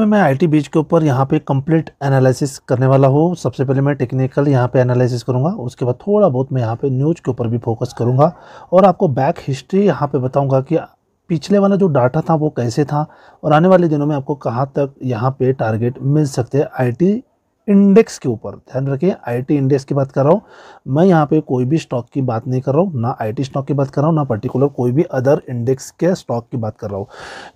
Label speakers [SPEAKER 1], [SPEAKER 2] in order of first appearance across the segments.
[SPEAKER 1] मैं आईटी बीज के ऊपर यहाँ पे कंप्लीट एनालिसिस करने वाला हूँ सबसे पहले मैं टेक्निकल यहाँ पे एनालिसिस करूँगा उसके बाद थोड़ा बहुत मैं यहाँ पे न्यूज के ऊपर भी फोकस करूँगा और आपको बैक हिस्ट्री यहाँ पे बताऊँगा कि पिछले वाला जो डाटा था वो कैसे था और आने वाले दिनों में आपको कहाँ तक यहाँ पर टारगेट मिल सकते हैं टी इंडेक्स के ऊपर ध्यान रखिए आईटी इंडेक्स की बात कर रहा हूँ मैं यहाँ पे कोई भी स्टॉक की बात नहीं कर रहा हूँ ना आईटी स्टॉक की बात कर रहा हूँ ना पर्टिकुलर कोई भी अदर इंडेक्स के स्टॉक की बात कर रहा हूँ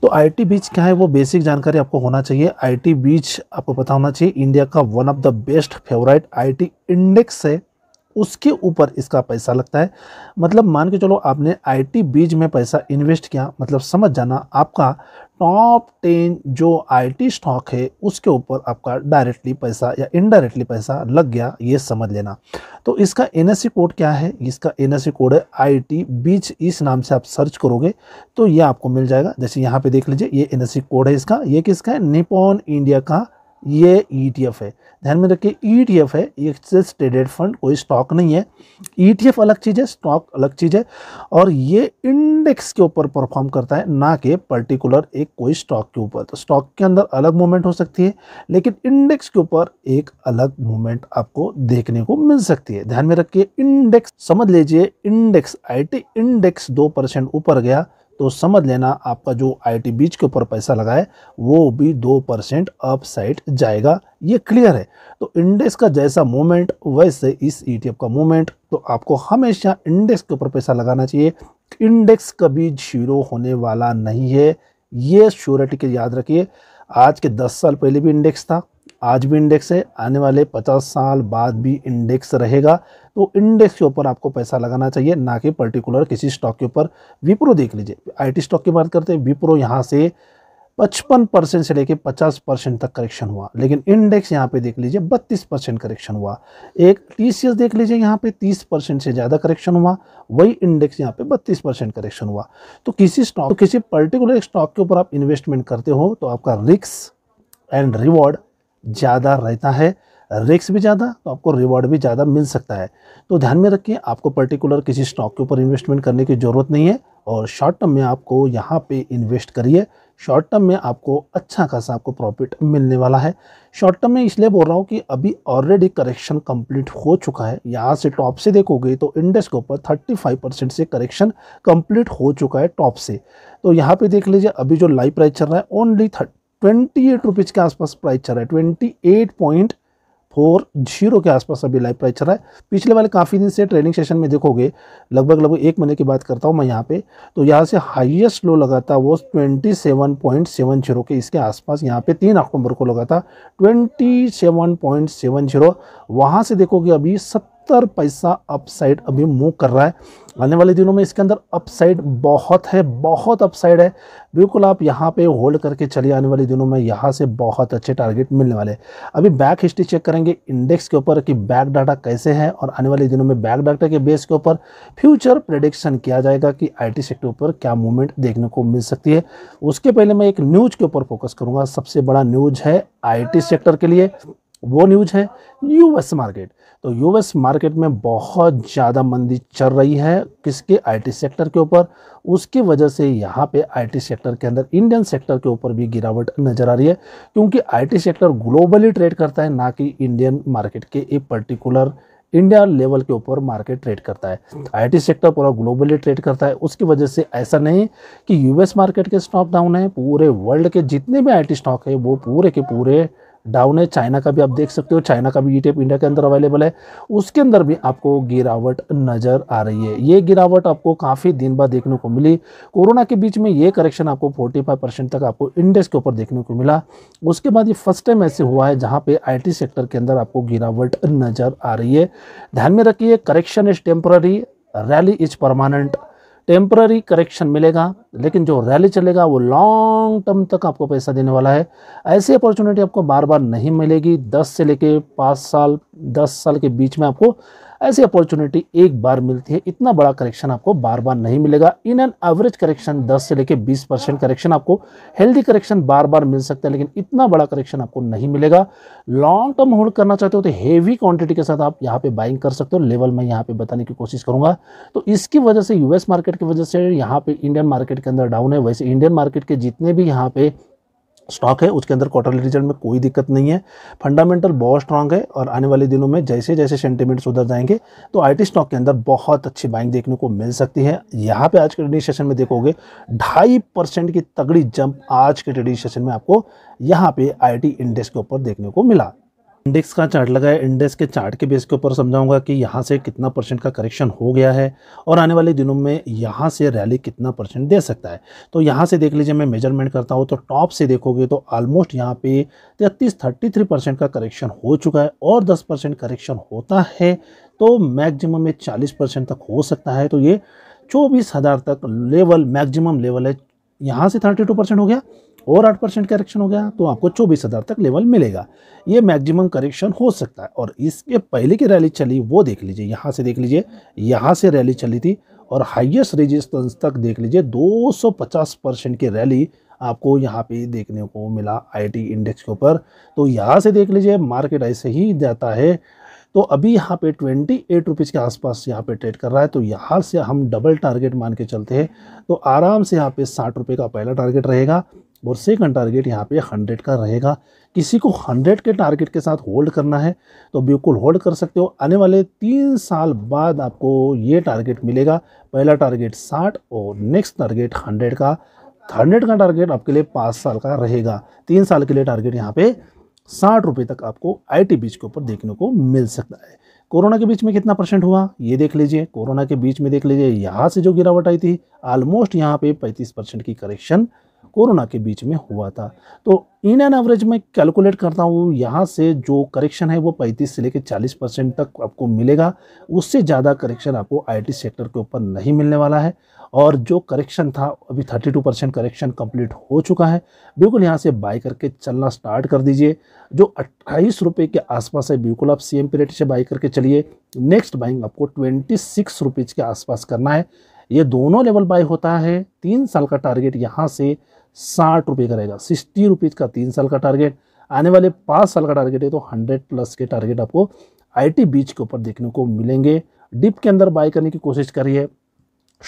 [SPEAKER 1] तो आईटी बीच क्या है वो बेसिक जानकारी आपको होना चाहिए आईटी बीच आपको पता होना चाहिए इंडिया का one of the best favourite I index है उसके ऊपर इसका पैसा लगता है मतलब मान के चलो आपने आईटी बीज में पैसा इन्वेस्ट किया मतलब समझ जाना आपका टॉप टेन जो आईटी स्टॉक है उसके ऊपर आपका डायरेक्टली पैसा या इनडायरेक्टली पैसा लग गया ये समझ लेना तो इसका एनएससी कोड क्या है इसका एनएससी कोड है आईटी बीच इस नाम से आप सर्च करोगे तो ये आपको मिल जाएगा जैसे यहाँ पे देख लीजिए ये एनएससी कोड है इसका ये किसका है निपोन इंडिया का ये ई e है ध्यान में रखिए ई e है ये एक्सचेंज ट्रेडेड फंड कोई स्टॉक नहीं है ई e अलग चीज़ है स्टॉक अलग चीज़ है और ये इंडेक्स के ऊपर परफॉर्म करता है ना कि पर्टिकुलर एक कोई स्टॉक के ऊपर तो स्टॉक के अंदर अलग मूवमेंट हो सकती है लेकिन इंडेक्स के ऊपर एक अलग मूवमेंट आपको देखने को मिल सकती है ध्यान में रखिए इंडेक्स समझ लीजिए इंडेक्स आई इंडेक्स दो परसेंट ऊपर गया तो समझ लेना आपका जो आई टी बीच के ऊपर पैसा लगाए वो भी दो परसेंट अप साइड जाएगा ये क्लियर है तो इंडेक्स का जैसा मूवमेंट वैसे इस ईटीएफ e का मूवमेंट तो आपको हमेशा इंडेक्स के ऊपर पैसा लगाना चाहिए इंडेक्स कभी जीरो होने वाला नहीं है ये श्योरिटी के याद रखिए आज के 10 साल पहले भी इंडेक्स था आज भी इंडेक्स है आने वाले 50 साल बाद भी इंडेक्स रहेगा तो इंडेक्स के ऊपर आपको पैसा लगाना चाहिए ना कि पर्टिकुलर किसी स्टॉक के ऊपर विप्रो देख लीजिए आईटी स्टॉक की बात करते हैं विप्रो यहाँ से 55 परसेंट से लेके 50 परसेंट तक करेक्शन हुआ लेकिन इंडेक्स यहाँ पे देख लीजिए 32 परसेंट करेक्शन हुआ एक टी देख लीजिए यहाँ पे 30 परसेंट से ज़्यादा करेक्शन हुआ वही इंडेक्स यहाँ पे 32 परसेंट करेक्शन हुआ तो किसी स्टॉक तो किसी पर्टिकुलर स्टॉक के ऊपर आप इन्वेस्टमेंट करते हो तो आपका रिक्स एंड रिवॉर्ड ज़्यादा रहता है रिक्स भी ज़्यादा तो आपको रिवॉर्ड भी ज़्यादा मिल सकता है तो ध्यान में रखिए आपको पर्टिकुलर किसी स्टॉक के ऊपर इन्वेस्टमेंट करने की ज़रूरत नहीं है और शॉर्ट टर्म में आपको यहाँ पे इन्वेस्ट करिए शॉर्ट टर्म में आपको अच्छा खासा आपको प्रॉफिट मिलने वाला है शॉर्ट टर्म में इसलिए बोल रहा हूँ कि अभी ऑलरेडी करेक्शन कंप्लीट हो चुका है यहाँ से टॉप से देखोगे तो इंडेक्स के ऊपर 35 परसेंट से करेक्शन कंप्लीट हो चुका है टॉप से तो यहाँ पे देख लीजिए अभी जो लाइव प्राइस चल रहा है ओनली ट्वेंटी एट रुपीज़ के आसपास प्राइस चल रहा है twenty eight point four zero के आसपास अभी लाइव प्राइस चल रहा है पिछले वाले काफ़ी दिन से ट्रेनिंग सेशन में देखोगे लगभग लगभग एक महीने की बात करता हूँ मैं यहाँ पे तो यहाँ से हाईएस्ट लो लगा था वो twenty seven point seven zero के इसके आसपास यहाँ पे तीन अक्टूबर को लगा था twenty seven point seven zero वहाँ से देखोगे अभी सत्तर सत्तर पैसा अपसाइड अभी मूव कर रहा है आने वाले दिनों में इसके अंदर अपसाइड बहुत है बहुत अपसाइड है बिल्कुल आप यहाँ पे होल्ड करके चलिए आने वाले दिनों में यहाँ से बहुत अच्छे टारगेट मिलने वाले हैं अभी बैक हिस्ट्री चेक करेंगे इंडेक्स के ऊपर कि बैक डाटा कैसे है और आने वाले दिनों में बैक डाटा के बेस के ऊपर फ्यूचर प्रडिक्शन किया जाएगा कि आई सेक्टर ऊपर क्या मूवमेंट देखने को मिल सकती है उसके पहले मैं एक न्यूज़ के ऊपर फोकस करूँगा सबसे बड़ा न्यूज है आई सेक्टर के लिए वो न्यूज है यूएस मार्केट तो यूएस मार्केट में बहुत ज़्यादा मंदी चल रही है किसके आईटी सेक्टर के ऊपर उसकी वजह से यहाँ पे आईटी सेक्टर के अंदर इंडियन सेक्टर के ऊपर भी गिरावट नज़र आ रही है क्योंकि आईटी सेक्टर ग्लोबली ट्रेड करता है ना कि इंडियन मार्केट के एक पर्टिकुलर इंडिया लेवल के ऊपर मार्केट ट्रेड करता है आईटी सेक्टर पूरा ग्लोबली ट्रेड करता है उसकी वजह से ऐसा नहीं कि यूएस मार्केट के स्टॉक डाउन है पूरे वर्ल्ड के जितने भी आईटी स्टॉक है वो पूरे के पूरे डाउन है चाइना का भी आप देख सकते हो चाइना का भी ई e इंडिया के अंदर अवेलेबल है उसके अंदर भी आपको गिरावट नज़र आ रही है ये गिरावट आपको काफ़ी दिन बाद देखने को मिली कोरोना के बीच में ये करेक्शन आपको 45 परसेंट तक आपको इंडेक्स के ऊपर देखने को मिला उसके बाद ये फर्स्ट टाइम ऐसे हुआ है जहाँ पे आई सेक्टर के अंदर आपको गिरावट नज़र आ रही है ध्यान में रखिए correction is temporary rally is permanent temporary correction मिलेगा लेकिन जो रैली चलेगा वो लॉन्ग टर्म तक आपको पैसा देने वाला है ऐसी अपॉर्चुनिटी आपको बार बार नहीं मिलेगी दस से लेके 5 साल दस साल के बीच में आपको ऐसी अपॉर्चुनिटी एक बार मिलती है इतना बड़ा करेक्शन आपको बार बार नहीं मिलेगा इन एन एवरेज करेक्शन 10 से लेकर 20 परसेंट करेक्शन आपको हेल्दी करेक्शन बार बार मिल सकता है लेकिन इतना बड़ा करेक्शन आपको नहीं मिलेगा लॉन्ग टर्म होल्ड करना चाहते हो तो हेवी क्वांटिटी के साथ आप यहाँ पे बाइंग कर सकते हो लेवल मैं यहाँ पे बताने की कोशिश करूँगा तो इसकी वजह से यूएस मार्केट की वजह से यहाँ पे इंडियन मार्केट के अंदर डाउन है वैसे इंडियन मार्केट के जितने भी यहाँ पे स्टॉक है उसके अंदर क्वार्टरली रिजल्ट में कोई दिक्कत नहीं है फंडामेंटल बहुत स्ट्रांग है और आने वाले दिनों में जैसे जैसे सेंटीमेंट सुधर जाएंगे तो आईटी स्टॉक के अंदर बहुत अच्छी बाइंग देखने को मिल सकती है यहाँ पे आज के ट्रेडिंग सेशन में देखोगे ढाई परसेंट की तगड़ी जंप आज के ट्रेडिंग सेशन में आपको यहाँ पे आई इंडेक्स के ऊपर देखने को मिला इंडेक्स का चार्ट लगा इंडेक्स के चार्ट के बेस के ऊपर समझाऊंगा कि यहाँ से कितना परसेंट का करेक्शन हो गया है और आने वाले दिनों में यहाँ से रैली कितना परसेंट दे सकता है तो यहाँ से देख लीजिए मैं मेजरमेंट करता हूँ तो टॉप से देखोगे तो ऑलमोस्ट यहाँ पे तैतीस थर्टी थ्री परसेंट का करेक्शन हो चुका है और दस परसेंट करेक्शन होता है तो मैक्सिमम ये चालीस परसेंट तक हो सकता है तो ये चौबीस हज़ार तक लेवल मैक्सिमम लेवल है यहाँ से थर्टी टू परसेंट हो गया और आठ परसेंट करेक्शन हो गया तो आपको चौबीस हज़ार तक लेवल मिलेगा ये मैक्सिमम करेक्शन हो सकता है और इसके पहले की रैली चली वो देख लीजिए यहाँ से देख लीजिए यहाँ से रैली चली थी और हाइएस्ट रेजिस्टेंस तक देख लीजिए 250 परसेंट की रैली आपको यहाँ पे देखने को मिला आईटी इंडेक्स के ऊपर तो यहाँ से देख लीजिए मार्केट ऐसे ही जाता है तो अभी यहाँ पे ट्वेंटी एट रुपीज़ के आसपास यहाँ पे ट्रेड कर रहा है तो यहाँ से हम डबल टारगेट मान के चलते हैं तो आराम से यहाँ पे साठ रुपये का पहला टारगेट रहेगा और सेकंड टारगेट यहाँ पे हंड्रेड का रहेगा किसी को हंड्रेड के टारगेट के साथ होल्ड करना है तो बिल्कुल होल्ड कर सकते हो आने वाले तीन साल बाद आपको ये टारगेट मिलेगा पहला टारगेट साठ और नेक्स्ट टारगेट हंड्रेड का हंड्रेड का टारगेट आपके लिए पाँच साल का रहेगा तीन साल के लिए टारगेट यहाँ पे साठ रुपये तक आपको आई टी बीच के ऊपर देखने को मिल सकता है कोरोना के बीच में कितना परसेंट हुआ ये देख लीजिए कोरोना के बीच में देख लीजिए यहाँ से जो गिरावट आई थी ऑलमोस्ट यहाँ पे पैंतीस परसेंट की करेक्शन कोरोना के बीच में हुआ था तो इन एन एवरेज में कैलकुलेट करता हूँ यहाँ से जो करेक्शन है वो पैंतीस से लेकर चालीस परसेंट तक आपको मिलेगा उससे ज़्यादा करेक्शन आपको आईटी सेक्टर के ऊपर नहीं मिलने वाला है और जो करेक्शन था अभी thirty two percent correction complete हो चुका है बिल्कुल यहाँ से बाई करके चलना स्टार्ट कर दीजिए जो अट्ठाईस रुपये के आसपास है बिल्कुल आप सेम पीरियड से बाई करके चलिए नेक्स्ट बाइंग आपको ट्वेंटी सिक्स रुपीज़ के आसपास करना है ये दोनों लेवल बाय होता है तीन साल का टारगेट यहाँ से साठ रुपये का रहेगा सिक्सटी रुपीज़ का तीन साल का टारगेट आने वाले पाँच साल का टारगेट है तो हंड्रेड प्लस के टारगेट आपको आई टी बीच के ऊपर देखने को मिलेंगे डिप के अंदर बाय करने की कोशिश करिए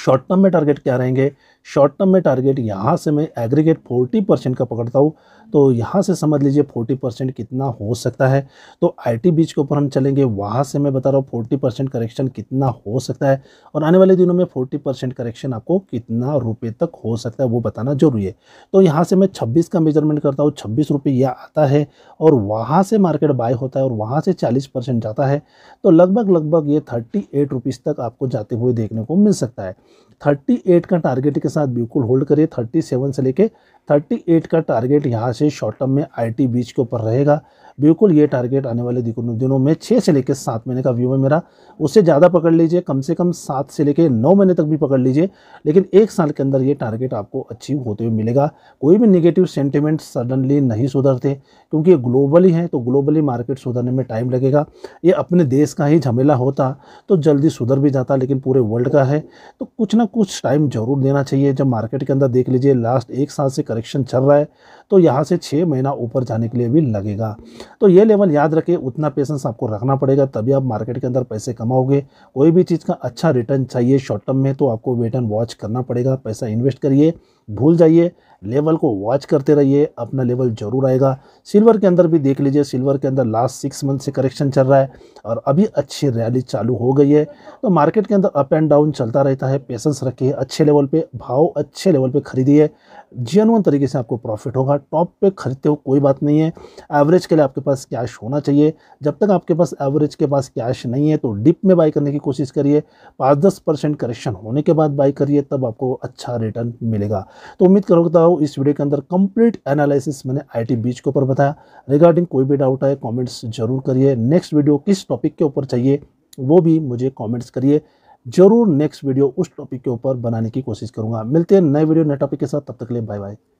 [SPEAKER 1] शॉर्ट टर्म में टारगेट क्या रहेंगे शॉर्ट टर्म में टारगेट यहाँ से मैं एग्रीगेट 40 परसेंट का पकड़ता हूँ तो यहाँ से समझ लीजिए 40 परसेंट कितना हो सकता है तो आईटी बीच के ऊपर हम चलेंगे वहाँ से मैं बता रहा हूँ 40 परसेंट करेक्शन कितना हो सकता है और आने वाले दिनों में 40 परसेंट करेक्शन आपको कितना रुपये तक हो सकता है वो बताना जरूरी है तो यहाँ से मैं छब्बीस का मेजरमेंट करता हूँ छब्बीस रुपये यह आता है और वहाँ से मार्केट बाय होता है और वहाँ से चालीस जाता है तो लगभग लगभग ये थर्टी एट तक आपको जाते हुए देखने को मिल सकता है 38 का टारगेट के साथ बिल्कुल होल्ड करिए 37 से लेके 38 का टारगेट यहाँ से शॉर्ट टर्म में आईटी बीच के ऊपर रहेगा बिल्कुल ये टारगेट आने वाले दिनों में छः से लेकर सात महीने का व्यू है मेरा उससे ज़्यादा पकड़ लीजिए कम से कम सात से लेकर नौ महीने तक भी पकड़ लीजिए लेकिन एक साल के अंदर ये टारगेट आपको अचीव होते हुए मिलेगा कोई भी निगेटिव सेंटिमेंट सडनली नहीं सुधरते क्योंकि ये ग्लोबली हैं तो ग्लोबली मार्केट सुधरने में टाइम लगेगा ये अपने देश का ही झमेला होता तो जल्दी सुधर भी जाता लेकिन पूरे वर्ल्ड का है तो कुछ ना कुछ टाइम जरूर देना चाहिए जब मार्केट के अंदर देख लीजिए लास्ट एक साल से करेक्शन चल रहा है तो यहाँ से छः महीना ऊपर जाने के लिए भी लगेगा तो ये लेवल याद रखें उतना पेशेंस आपको रखना पड़ेगा तभी आप मार्केट के अंदर पैसे कमाओगे कोई भी चीज़ का अच्छा रिटर्न चाहिए शॉर्ट टर्म में तो आपको वेट एंड वॉच करना पड़ेगा पैसा इन्वेस्ट करिए भूल जाइए लेवल को वॉच करते रहिए अपना लेवल जरूर आएगा सिल्वर के अंदर भी देख लीजिए सिल्वर के अंदर लास्ट सिक्स मंथ से करेक्शन चल रहा है और अभी अच्छी रैली चालू हो गई है तो मार्केट के अंदर अप एंड डाउन चलता रहता है पेशेंस रखिए अच्छे लेवल पे भाव अच्छे लेवल पे खरीदिए जीवन तरीके से आपको प्रॉफिट होगा टॉप पे खरीदते हो कोई बात नहीं है एवरेज के लिए आपके पास कैश होना चाहिए जब तक आपके पास एवरेज के पास कैश नहीं है तो डिप में बाई करने की कोशिश करिए पाँच दस परसेंट करेक्शन होने के बाद बाई करिए तब आपको अच्छा रिटर्न मिलेगा तो उम्मीद करता हूँ इस वीडियो के अंदर कंप्लीट एनालिसिस मैंने आईटी बीच के ऊपर बताया रिगार्डिंग कोई भी डाउट आए कमेंट्स जरूर करिए नेक्स्ट वीडियो किस टॉपिक के ऊपर चाहिए वो भी मुझे कॉमेंट्स करिए जरूर नेक्स्ट वीडियो उस टॉपिक के ऊपर बनाने की कोशिश करूंगा मिलते हैं नए वीडियो नए टॉपिक के साथ तब तक ले बाय बाय